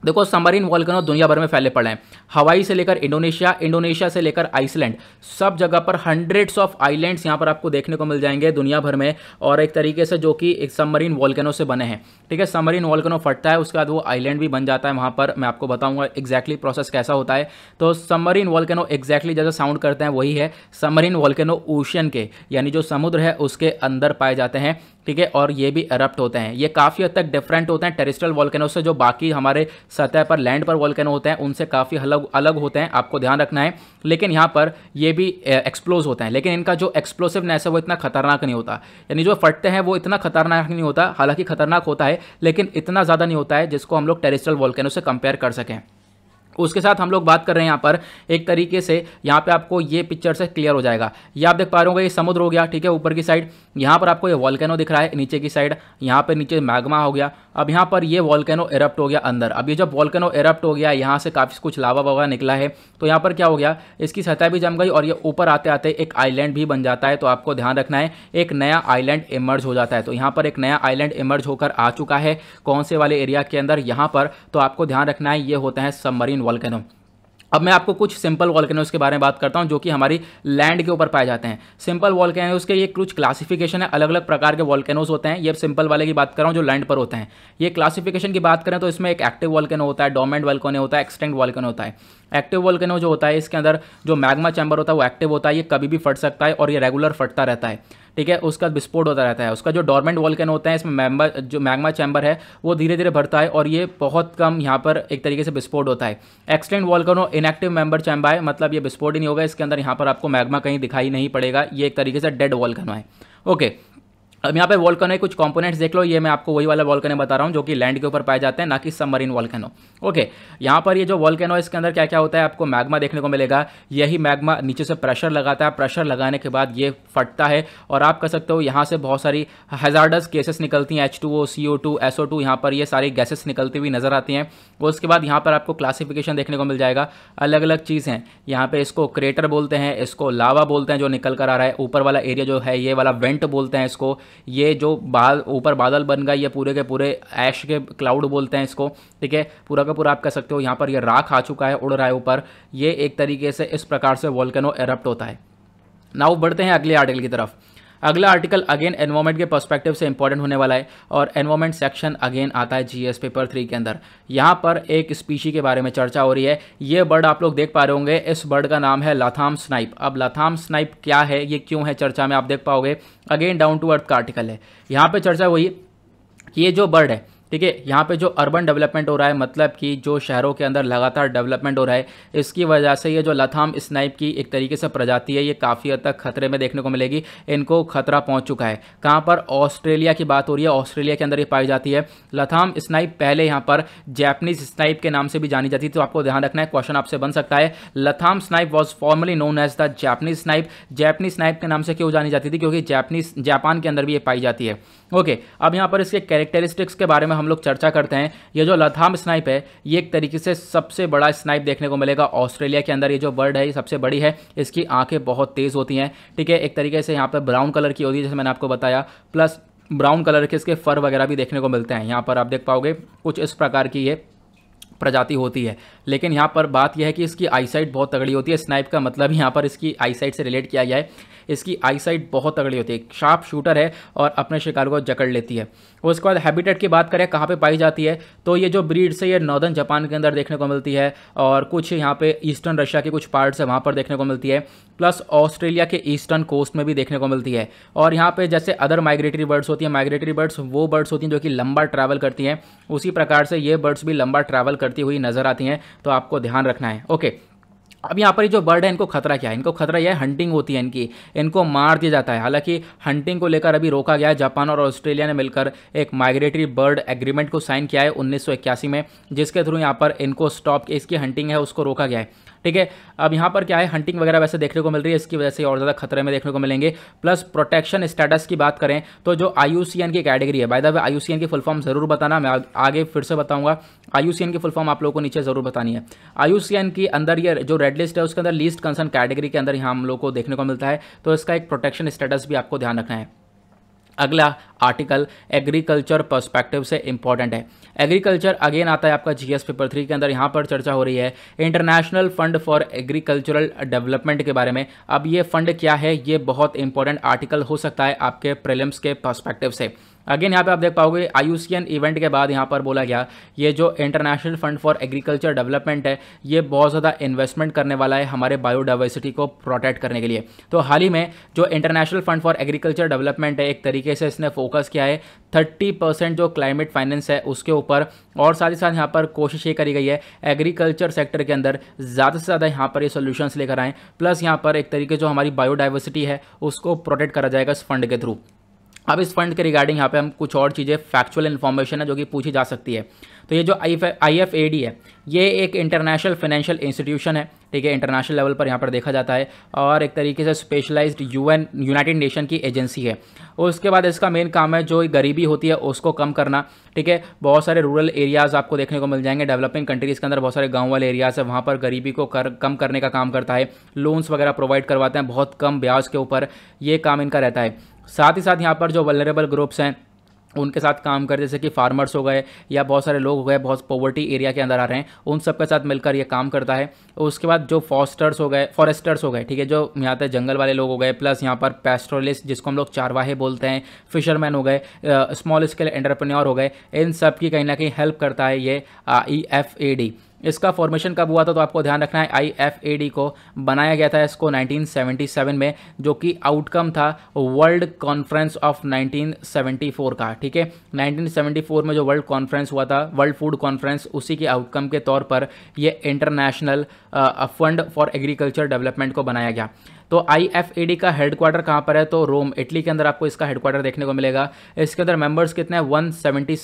देखो समरीन वॉल्कनो दुनिया भर में फैले पड़े हैं हवाई से लेकर इंडोनेशिया इंडोनेशिया से लेकर आइसलैंड सब जगह पर हंड्रेड्स ऑफ आइलैंड्स यहाँ पर आपको देखने को मिल जाएंगे दुनिया भर में और एक तरीके से जो कि एक समरीन वॉल्कनो से बने हैं ठीक है समरीन वॉल्कनो फटता है उसके बाद वो आइलैंड भी बन जाता है वहाँ पर मैं आपको बताऊँगा एक्जैक्टली प्रोसेस कैसा होता है तो समरीन वॉल्कनो एक्जैक्टली जैसा साउंड करते हैं वही है समरीन वॉल्कनो ओशियन के यानी जो समुद्र है उसके अंदर पाए जाते हैं ठीक है और ये भी अरप्ट होते हैं ये काफ़ी हद तक डिफरेंट होते हैं टेरिस्ट्रल वॉल्केनो से जो बाकी हमारे सतह पर लैंड पर वॉल्केनो होते हैं उनसे काफ़ी अलग अलग होते हैं आपको ध्यान रखना है लेकिन यहाँ पर ये भी एक्सप्लोज होते हैं लेकिन इनका जो एक्सप्लोसिवनेस है वो इतना खतरनाक नहीं होता यानी जो फटते हैं वो इतना खतरनाक नहीं होता हालांकि खतरनाक होता है लेकिन इतना ज़्यादा नहीं होता है जिसको हम लोग टेरिस्ट्रल वॉल्केनो से कंपेयर कर सकें तो उसके साथ हम लोग बात कर रहे हैं यहाँ पर एक तरीके से यहाँ पे आपको ये पिक्चर से क्लियर हो जाएगा ये आप देख पा रहे हो ये समुद्र हो गया ठीक है ऊपर की साइड यहाँ पर आपको ये वॉल्केनो दिख रहा है नीचे की साइड यहाँ पर नीचे मैग्मा हो गया अब यहाँ पर ये वॉल्केनो एरप्ट हो गया अंदर अब ये जब वॉल्केनो एरप्ट हो गया यहाँ से काफ़ी कुछ लावा वावा निकला है तो यहाँ पर क्या हो गया इसकी सतह भी जम गई और ये ऊपर आते आते एक आइलैंड भी बन जाता है तो आपको ध्यान रखना है एक नया आइलैंड इमर्ज हो जाता है तो यहाँ पर एक नया आइलैंड इमर्ज होकर आ चुका है कौन से वाले एरिया के अंदर यहाँ पर तो आपको ध्यान रखना है ये होता है सबमरीन वॉल्केनो अब मैं आपको कुछ सिंपल वॉल्केनोज के बारे में बात करता हूँ जो कि हमारी लैंड के ऊपर पाए जाते हैं सिंपल वॉल्केनोज के ये कुछ क्लासिफिकेशन है अलग अलग प्रकार के वॉल्केनोज होते हैं ये सिंपल वाले की बात कर रहा हूँ जो लैंड पर होते हैं ये क्लासिफिकेशन की बात करें तो इसमें एक एक्टिव वॉल्केनो होता है डोमेंट वॉलकैनो होता है एक्सटेंट वॉल्केनो होता है एक्टिव वॉल्केनो जो होता है इसके अंदर जो मैग्मा चैम्बर होता है वो एक्टिव होता है ये कभी भी फट सकता है और ये रेगुलर फटता रहता है ठीक है उसका विस्फोट होता रहता है उसका जो डॉर्मेंट वॉलकन होता है इसमें मैम्बर जो मैग्मा चैम्बर है वो धीरे धीरे भरता है और ये बहुत कम यहाँ पर एक तरीके से विस्फोट होता है एक्सटेंड कनो इनएक्टिव मैंबर चैम्बा है मतलब ये विस्फोट ही नहीं होगा इसके अंदर यहाँ पर आपको मैग्मा कहीं दिखाई नहीं पड़ेगा ये एक तरीके से डेड वॉलकनो है ओके अब यहाँ पे वॉल्कनो कुछ कंपोनेंट्स देख लो ये मैं आपको वही वाला वॉल्कनो बता रहा हूँ जो कि लैंड के ऊपर पाए जाते हैं ना कि सबमरीन वॉल्कनो ओके यहाँ पर ये जो वॉल्कनो इसके अंदर क्या क्या होता है आपको मैग्मा देखने को मिलेगा यही मैग्मा नीचे से प्रेशर लगाता है प्रेशर लगाने के बाद ये फटता है और आप कह सकते हो यहाँ से बहुत सारी हजारडस केसेस निकलती हैं H two O C O two S O two यहाँ पर ये सारी गैसेस निकलती हुई नजर आती हैं उसके बाद यहाँ पर आपको क्लासिफिकेशन देखने को मिल जाएगा अलग अलग चीज़ हैं यहाँ पर इसको क्रेटर बोलते हैं इसको लावा बोलते हैं जो निकल कर आ रहा है ऊपर वाला एरिया जो है ये वाला वेंट बोलते हैं इसको ये जो बाद ऊपर बादल बन गए ये पूरे के पूरे ऐश के क्लाउड बोलते हैं इसको ठीक है पूरा का पूरा आप कह सकते हो यहाँ पर ये राख आ चुका है उड़ रहा है ऊपर ये एक तरीके से इस प्रकार से वॉल्केनो एरप्ट होता है नाउ बढ़ते हैं अगले आर्टिकल की तरफ अगला आर्टिकल अगेन एनवायरमेंट के पर्सपेक्टिव से इंपॉर्टेंट होने वाला है और एनवायरमेंट सेक्शन अगेन आता है जीएस पेपर थ्री के अंदर यहाँ पर एक स्पीशी के बारे में चर्चा हो रही है ये बर्ड आप लोग देख पा रहे होंगे इस बर्ड का नाम है लाथाम स्नाइप अब लाथाम स्नाइप क्या है ये क्यों है चर्चा में आप देख पाओगे अगेन डाउन टू अर्थ का आर्टिकल है यहाँ पर चर्चा हुई ये जो बर्ड है ठीक है यहाँ पे जो अर्बन डेवलपमेंट हो रहा है मतलब कि जो शहरों के अंदर लगातार डेवलपमेंट हो रहा है इसकी वजह से ये जो लथाम स्नाइप की एक तरीके से प्रजाति है ये काफ़ी हद तक खतरे में देखने को मिलेगी इनको खतरा पहुँच चुका है कहाँ पर ऑस्ट्रेलिया की बात हो रही है ऑस्ट्रेलिया के अंदर ये पाई जाती है लथाम स्नाइप पहले यहाँ पर जैपनीज स्नाइप के नाम से भी जानी जाती थी तो आपको ध्यान रखना है क्वेश्चन आपसे बन सकता है Latham snipe was formerly known as the Japanese snipe Japanese snipe के नाम से क्यों जानी जाती थी क्योंकि जैपनीज जापान के अंदर भी ये पाई जाती है ओके अब यहाँ पर इसके कैरेक्टरिस्टिक्स के बारे में हम लोग चर्चा करते हैं ये जो लथाम स्नाइप है ये एक तरीके से सबसे बड़ा स्नाइप देखने को मिलेगा ऑस्ट्रेलिया के अंदर ये जो बर्ड है ये सबसे बड़ी है इसकी आंखें बहुत तेज़ होती हैं ठीक है एक तरीके से यहाँ पर ब्राउन कलर की होती है जैसे मैंने आपको बताया प्लस ब्राउन कलर के इसके फर वगैरह भी देखने को मिलते हैं यहाँ पर आप देख पाओगे कुछ इस प्रकार की ये प्रजाति होती है लेकिन यहाँ पर बात यह है कि इसकी आईसाइट बहुत तगड़ी होती है स्नाइप का मतलब यहाँ पर इसकी आईसाइट से रिलेट किया जाए इसकी आईसाइट बहुत तगड़ी होती है शार्प शूटर है और अपने शिकार को जकड़ लेती है उसके बाद हैबिटेट की बात करें कहाँ पर पाई जाती है तो ये जो ब्रीड से ये नॉर्दर्न जापान के अंदर देखने को मिलती है और कुछ यहाँ पे ईस्टर्न रशिया के कुछ पार्ट्स है वहाँ पर देखने को मिलती है प्लस ऑस्ट्रेलिया के ईस्टर्न कोस्ट में भी देखने को मिलती है और यहाँ पर जैसे अदर माइग्रेटरी बर्ड्स होती हैं माइग्रेटरी बर्ड्स वो बर्ड्स होती हैं जो कि लंबा ट्रैवल करती हैं उसी प्रकार से ये बर्ड्स भी लंबा ट्रैवल करती हुई नज़र आती हैं तो आपको ध्यान रखना है ओके अब यहाँ पर जो बर्ड है इनको खतरा क्या है इनको खतरा यह है हंटिंग होती है इनकी इनको मार दिया जाता है हालांकि हंटिंग को लेकर अभी रोका गया है जापान और ऑस्ट्रेलिया ने मिलकर एक माइग्रेटरी बर्ड एग्रीमेंट को साइन किया है उन्नीस में जिसके थ्रू यहाँ पर इनको स्टॉप इसकी हंटिंग है उसको रोका गया है ठीक है अब यहाँ पर क्या है हंटिंग वगैरह वैसे देखने को मिल रही है इसकी वजह से और ज़्यादा खतरे में देखने को मिलेंगे प्लस प्रोटेक्शन स्टेटस की बात करें तो जो आई की कैटेगरी है बाय द वे आई की फुल फॉर्म ज़रूर बताना मैं आगे फिर से बताऊँगा आई की फुल फॉर्म आप लोगों को नीचे ज़रूर बतानी है आई के अंदर ये जो रेड लिस्ट है उसके अंदर लीस्ट कंसर्न कैटेगरी के अंदर यहाँ हम लोग को देखने को मिलता है तो इसका एक प्रोटेक्शन स्टेटस भी आपको ध्यान रखना है अगला आर्टिकल एग्रीकल्चर पर्सपेक्टिव से इंपॉर्टेंट है एग्रीकल्चर अगेन आता है आपका जीएस पेपर थ्री के अंदर यहाँ पर चर्चा हो रही है international fund for agricultural development के बारे में अब ये फंड क्या है ये बहुत इंपॉर्टेंट आर्टिकल हो सकता है आपके प्रिलिम्स के पर्सपेक्टिव से अगेन यहाँ पे आप देख पाओगे आयुषियन इवेंट के बाद यहाँ पर बोला गया ये जो international fund for agriculture development है ये बहुत ज़्यादा इन्वेस्टमेंट करने वाला है हमारे बायोडाइवर्सिटी को प्रोटेक्ट करने के लिए तो हाल ही में जो international fund for agriculture development है एक तरीके से इसने फोकस किया है थर्टी परसेंट जो क्लाइमेट फाइनेंस है उसके ऊपर और साथ ही साथ यहाँ पर कोशिश ये करी गई है एग्रीकल्चर सेक्टर के अंदर ज़्यादा से ज़्यादा यहाँ पर ये सोल्यूशंस लेकर आएँ प्लस यहाँ पर एक तरीके जो हमारी बायोडाइवर्सिटी है उसको प्रोटेक्ट करा जाएगा इस फंड के थ्रू अब इस फंड के रिगार्डिंग यहाँ पे हम कुछ और चीज़ें फैक्चुअल इन्फॉर्मेशन है जो कि पूछी जा सकती है तो ये जो आई एफ ए डी है ये एक इंटरनेशनल फाइनेंशियल इंस्टीट्यूशन है ठीक है इंटरनेशनल लेवल पर यहाँ पर देखा जाता है और एक तरीके से स्पेशलाइज्ड यूएन यूनाइटेड नेशन की एजेंसी है उसके बाद इसका मेन काम है जो गरीबी होती है उसको कम करना ठीक है बहुत सारे रूरल एरियाज़ आपको देखने को मिल जाएंगे डेवलपिंग कंट्रीज़ के अंदर बहुत सारे गाँव वाले एरियाज़ है वहाँ पर गरीबी को कर, कम करने का काम करता है लोन्स वगैरह प्रोवाइड करवाते हैं बहुत कम ब्याज के ऊपर ये काम इनका रहता है साथ ही साथ यहाँ पर जो वलरेबल ग्रुप्स हैं उनके साथ काम कर जैसे कि फार्मर्स हो गए या बहुत सारे लोग हो गए बहुत पॉवर्टी एरिया के अंदर आ रहे हैं उन सब के साथ मिलकर ये काम करता है उसके बाद जो फॉस्टर्स हो गए फॉरेस्टर्स हो गए ठीक है जो यहाँ पे जंगल वाले लोग हो गए प्लस यहाँ पर पेस्ट्रोलिस्ट जिसको हम लोग चारवाहे बोलते हैं फिशरमैन हो गए स्मॉल स्केल एंटरप्रन्योर हो गए इन सब की कहीं ना कहीं हेल्प करता है ये ई एफ ए डी इसका फॉर्मेशन कब हुआ था तो आपको ध्यान रखना है आई एफ ए डी को बनाया गया था इसको 1977 में जो कि आउटकम था वर्ल्ड कॉन्फ्रेंस ऑफ 1974 का ठीक है 1974 में जो वर्ल्ड कॉन्फ्रेंस हुआ था वर्ल्ड फूड कॉन्फ्रेंस उसी के आउटकम के तौर पर यह international fund for agriculture development को बनाया गया तो आई एफ डी का हेडक्वार्टर कहाँ पर है तो रोम इटली के अंदर आपको इसका हेडक्वार्टर देखने को मिलेगा इसके अंदर मेंबर्स कितने हैं one seventy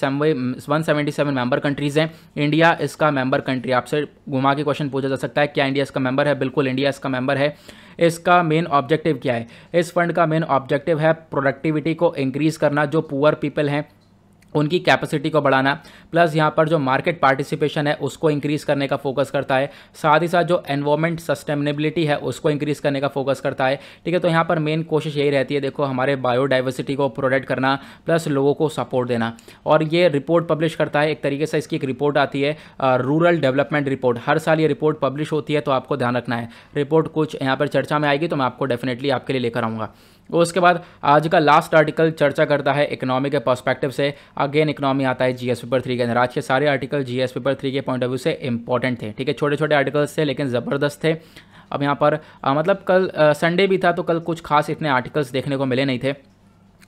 one seventy seven member countries हैं इंडिया इसका मेंबर कंट्री आपसे घुमा के क्वेश्चन पूछा जा सकता है क्या इंडिया इसका मेंबर है बिल्कुल इंडिया इसका मेंबर है इसका मेन ऑब्जेक्टिव क्या है इस फंड का मेन ऑब्जेक्टिव है प्रोडक्टिविटी को इंक्रीज़ करना जो पुअर पीपल हैं उनकी कैपेसिटी को बढ़ाना प्लस यहाँ पर जो मार्केट पार्टिसिपेशन है उसको इंक्रीज करने का फोकस करता है साथ ही साथ जो एनवायरमेंट सस्टेनेबिलिटी है उसको इंक्रीज करने का फोकस करता है ठीक है तो यहाँ पर मेन कोशिश यही रहती है देखो हमारे बायोडाइवर्सिटी को प्रोटेक्ट करना प्लस लोगों को सपोर्ट देना और ये रिपोर्ट पब्लिश करता है एक तरीके से इसकी एक रिपोर्ट आती है रूरल डेवलपमेंट रिपोर्ट हर साल ये रिपोर्ट पब्लिश होती है तो आपको ध्यान रखना है रिपोर्ट कुछ यहाँ पर चर्चा में आएगी तो मैं आपको डेफिनेटली आपके लिए लेकर आऊँगा उसके बाद आज का लास्ट आर्टिकल चर्चा करता है इकोनॉमी के पर्सपेक्टिव से अगेन इकोनॉमी आता है जीएस पेपर थ्री के अंदर आज के सारे आर्टिकल जीएस पेपर थ्री के पॉइंट ऑफ व्यू से इंपॉर्टेंट थे ठीक है छोटे छोटे आर्टिकल्स थे लेकिन ज़बरदस्त थे अब यहाँ पर आ, मतलब कल संडे भी था तो कल कुछ खास इतने आर्टिकल्स देखने को मिले नहीं थे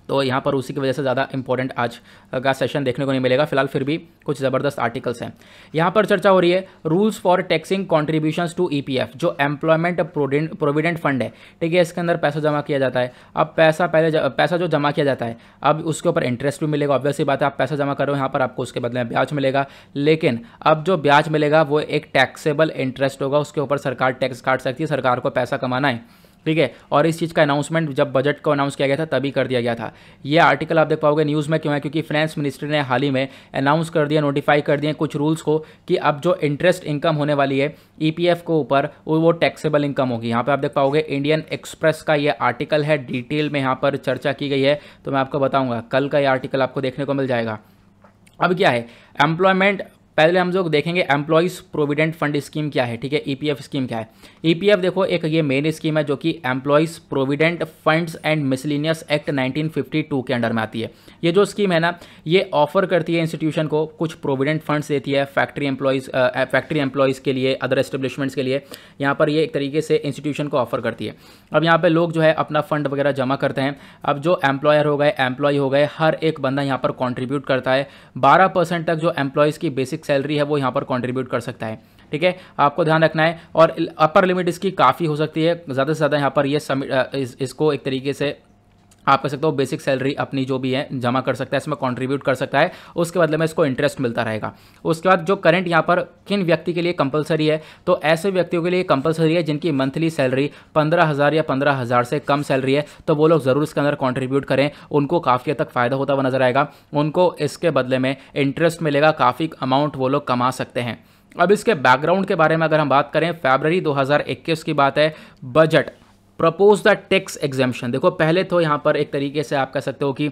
तो यहाँ पर उसी की वजह से ज़्यादा इंपॉर्टेंट आज का सेशन देखने को नहीं मिलेगा फिलहाल फिर भी कुछ ज़बरदस्त आर्टिकल्स हैं यहाँ पर चर्चा हो रही है rules for taxing contribution to E जो एम्प्लॉयमेंट प्रोविडेंट फंड है ठीक है इसके अंदर पैसा जमा किया जाता है अब पैसा पहले पैसा जो जमा किया जाता है अब उसके ऊपर इंटरेस्ट भी मिलेगा ऑब्वियसली बात है आप पैसा जमा करो यहाँ पर आपको उसके बदले में ब्याज मिलेगा लेकिन अब जो ब्याज मिलेगा वो एक टैक्सेबल इंटरेस्ट होगा उसके ऊपर सरकार टैक्स काट सकती है सरकार को पैसा कमाना है ठीक है और इस चीज़ का अनाउंसमेंट जब बजट को अनाउंस किया गया था तभी कर दिया गया था ये आर्टिकल आप देख पाओगे न्यूज़ में क्यों है क्योंकि फाइनेंस मिनिस्ट्री ने हाल ही में अनाउंस कर दिया नोटिफाई कर दिए कुछ रूल्स को कि अब जो इंटरेस्ट इनकम होने वाली है ई e के ऊपर वो टैक्सेबल इनकम होगी यहाँ पर आप देख पाओगे इंडियन एक्सप्रेस का ये आर्टिकल है डिटेल में यहाँ पर चर्चा की गई है तो मैं आपको बताऊँगा कल का ये आर्टिकल आपको देखने को मिल जाएगा अब क्या है एम्प्लॉयमेंट पहले हम लोग देखेंगे एम्प्लॉयज़ प्रोविडेंट फंड स्कीम क्या है ठीक है ईपीएफ e स्कीम क्या है ईपीएफ e देखो एक ये मेन स्कीम है जो कि employees provident funds and miscellaneous act 1952 के अंडर में आती है ये जो स्कीम है ना ये ऑफर करती है इंस्टीट्यूशन को कुछ प्रोविडेंट फंड्स देती है फैक्ट्री एम्प्लॉयज़ फैक्ट्री एम्प्लॉयज़ के लिए अदर एस्टेब्लिशमेंट्स के लिए यहाँ पर ये एक तरीके से इंस्टीट्यूशन को ऑफर करती है अब यहाँ पर लोग जो है अपना फंड वगैरह जमा करते हैं अब जो एम्प्लॉयर हो गए एम्प्लॉय हो गए हर एक बंदा यहाँ पर कॉन्ट्रीब्यूट करता है बारह तक जो एम्प्लॉयज़ की बेसिक सैलरी है वो यहाँ पर कॉन्ट्रीब्यूट कर सकता है ठीक है आपको ध्यान रखना है और अपर लिमिट इसकी काफ़ी हो सकती है ज़्यादा से ज़्यादा यहाँ पर ये इस, इसको एक तरीके से आप कह सकते हो बेसिक सैलरी अपनी जो भी है जमा कर सकता है इसमें कॉन्ट्रीब्यूट कर सकता है उसके बदले में इसको इंटरेस्ट मिलता रहेगा उसके बाद जो करंट यहाँ पर किन व्यक्ति के लिए कंपलसरी है तो ऐसे व्यक्तियों के लिए कंपलसरी है जिनकी मंथली सैलरी पंद्रह हज़ार या पंद्रह हज़ार से कम सैलरी है तो वो लोग ज़रूर इसके अंदर कॉन्ट्रीब्यूट करें उनको काफ़ी हद तक फ़ायदा होता हुआ नज़र आएगा उनको इसके बदले में इंटरेस्ट मिलेगा काफ़ी अमाउंट वो लोग कमा सकते हैं अब इसके बैकग्राउंड के बारे में अगर हम बात करें फेबररी 2021 की बात है budget propose the tax exemption देखो पहले तो यहाँ पर एक तरीके से आप कह सकते हो कि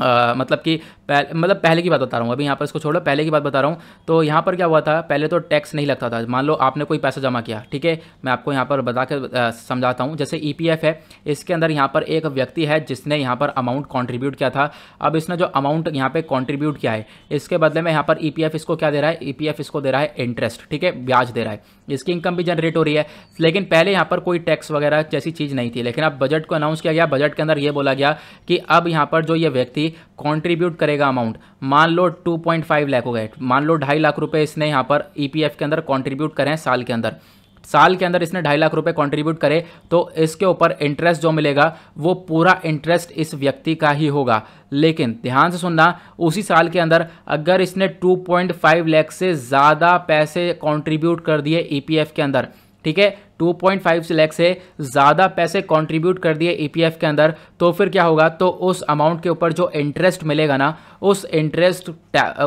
आ, मतलब कि पह, मतलब पहले की बात बता रहा हूँ अभी यहाँ पर इसको छोड़ो पहले की बात बता रहा हूँ तो यहाँ पर क्या हुआ था पहले तो टैक्स नहीं लगता था मान लो आपने कोई पैसा जमा किया ठीक है मैं आपको यहाँ पर बता कर समझाता हूँ जैसे ई e है इसके अंदर यहाँ पर एक व्यक्ति है जिसने यहाँ पर अमाउंट कॉन्ट्रीब्यूट किया था अब इसने जो अमाउंट यहाँ पर कॉन्ट्रीब्यूट किया है इसके बदले में यहाँ पर ई e इसको क्या दे रहा है ई e इसको दे रहा है इंटरेस्ट ठीक है ब्याज दे रहा है इसकी इनकम भी जनरेट हो रही है लेकिन पहले यहाँ पर कोई टैक्स वगैरह जैसी चीज़ नहीं थी लेकिन अब बजट को अनाउंस किया गया बजट के अंदर ये बोला गया कि अब यहाँ पर जो ये व्यक्ति कंट्रीब्यूट करेगा अमाउंट मान लो 2.5 लाख हो गए मान लो ढाई लाख रुपए इसने यहाँ पर ईपीएफ e के अंदर कंट्रीब्यूट करें साल के अंदर साल के अंदर इसने ढाई लाख रुपए कंट्रीब्यूट करे तो इसके ऊपर इंटरेस्ट जो मिलेगा वो पूरा इंटरेस्ट इस व्यक्ति का ही होगा लेकिन ध्यान से सुनना उसी साल के अंदर अगर इसने 2.5 लाख से ज़्यादा पैसे कंट्रीब्यूट कर दिए ईपीएफ e के अंदर ठीक है 2.5 लैख से ज़्यादा पैसे कंट्रीब्यूट कर दिए ईपीएफ e के अंदर तो फिर क्या होगा तो उस अमाउंट के ऊपर जो इंटरेस्ट मिलेगा ना उस इंटरेस्ट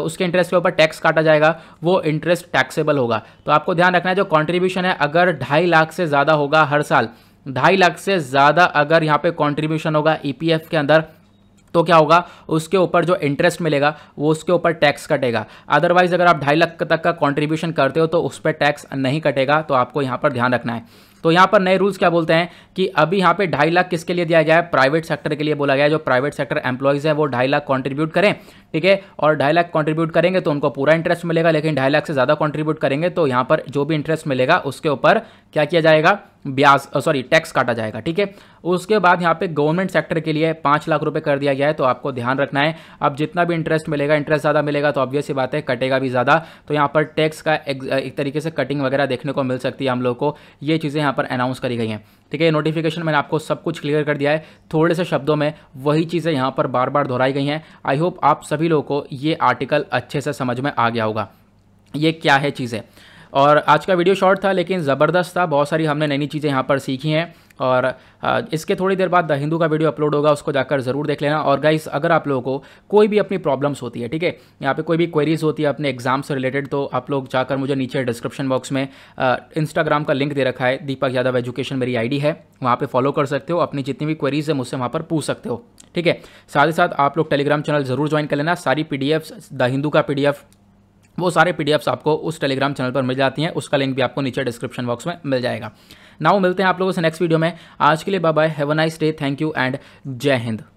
उसके इंटरेस्ट के ऊपर टैक्स काटा जाएगा वो इंटरेस्ट टैक्सेबल होगा तो आपको ध्यान रखना है जो कॉन्ट्रीब्यूशन है अगर ढाई लाख से ज़्यादा होगा हर साल ढाई लाख से ज़्यादा अगर यहाँ पे कंट्रीब्यूशन होगा ईपीएफ e के अंदर तो क्या होगा उसके ऊपर जो इंटरेस्ट मिलेगा वो उसके ऊपर टैक्स कटेगा अदरवाइज अगर आप ढाई लाख तक का कॉन्ट्रीब्यूशन करते हो तो उस पर टैक्स नहीं कटेगा तो आपको यहाँ पर ध्यान रखना है तो यहाँ पर नए रूल्स क्या बोलते हैं कि अभी यहाँ पे ढाई लाख किसके लिए दिया गया है प्राइवेट सेक्टर के लिए बोला गया है जो प्राइवेट सेक्टर एम्प्लॉयज़ है वो ढाई लाख कॉन्ट्रीब्यूट करें ठीक है और ढाई लाख कॉन्ट्रीब्यूट करेंगे तो उनको पूरा इंटरेस्ट मिलेगा लेकिन ढाई लाख से ज़्यादा कॉन्ट्रीब्यूट करेंगे तो यहाँ पर जो भी इंटरेस्ट मिलेगा उसके ऊपर क्या किया जाएगा ब्याज सॉरी टैक्स काटा जाएगा ठीक है उसके बाद यहाँ पे गवर्नमेंट सेक्टर के लिए पाँच लाख रुपए कर दिया गया है तो आपको ध्यान रखना है अब जितना भी इंटरेस्ट मिलेगा इंटरेस्ट ज़्यादा मिलेगा तो ऑब्वियस ही बात है कटेगा भी ज़्यादा तो यहाँ पर टैक्स का एक, एक तरीके से कटिंग वगैरह देखने को मिल सकती है हम लोग को ये चीज़ें यहाँ पर अनाउंस करी गई हैं ठीक है नोटिफिकेशन मैंने आपको सब कुछ क्लियर कर दिया है थोड़े से शब्दों में वही चीज़ें यहाँ पर बार बार दोहराई गई हैं आई होप आप सभी लोग को ये आर्टिकल अच्छे से समझ में आ गया होगा ये क्या है चीज़ें और आज का वीडियो शॉर्ट था लेकिन ज़बरदस्त था बहुत सारी हमने नई नई चीज़ें यहाँ पर सीखी हैं और इसके थोड़ी देर बाद द हिंदू का वीडियो अपलोड होगा उसको जाकर ज़रूर देख लेना और गाइस अगर आप लोगों को कोई भी अपनी प्रॉब्लम्स होती है ठीक है यहाँ पे कोई भी क्वेरीज होती है अपने एग्जाम से रिलेटेड तो आप लोग जाकर मुझे नीचे डिस्क्रिप्शन बॉक्स में इंस्टाग्राम का लिंक दे रखा है दीपक यादव एजुकेशन मेरी आई है वहाँ पर फॉलो कर सकते हो अपनी जितनी भी क्वेरीज है मुझसे वहाँ पर पूछ सकते हो ठीक है साथ ही साथ आप लोग टेलीग्राम चैनल ज़रूर ज्वाइन कर लेना सारी पी द हिंदू का पी वो सारे पी आपको उस टेलीग्राम चैनल पर मिल जाती हैं उसका लिंक भी आपको नीचे डिस्क्रिप्शन बॉक्स में मिल जाएगा नाउ मिलते हैं आप लोगों से नेक्स्ट वीडियो में आज के लिए bye bye have a nice day thank you and Jai Hind